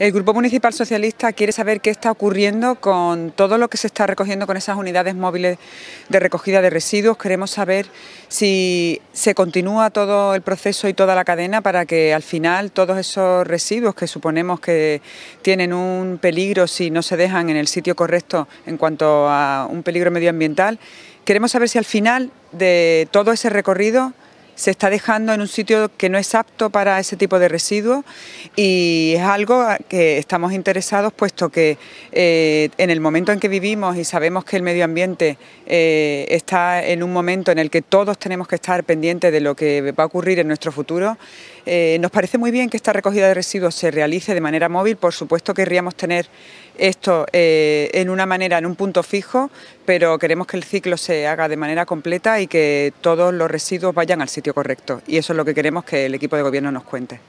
El Grupo Municipal Socialista quiere saber qué está ocurriendo con todo lo que se está recogiendo con esas unidades móviles de recogida de residuos. Queremos saber si se continúa todo el proceso y toda la cadena para que al final todos esos residuos que suponemos que tienen un peligro si no se dejan en el sitio correcto en cuanto a un peligro medioambiental, queremos saber si al final de todo ese recorrido se está dejando en un sitio que no es apto para ese tipo de residuos y es algo que estamos interesados puesto que eh, en el momento en que vivimos y sabemos que el medio ambiente eh, está en un momento en el que todos tenemos que estar pendientes de lo que va a ocurrir en nuestro futuro, eh, nos parece muy bien que esta recogida de residuos se realice de manera móvil, por supuesto querríamos tener esto en una manera, en un punto fijo, pero queremos que el ciclo se haga de manera completa y que todos los residuos vayan al sitio correcto. Y eso es lo que queremos que el equipo de gobierno nos cuente.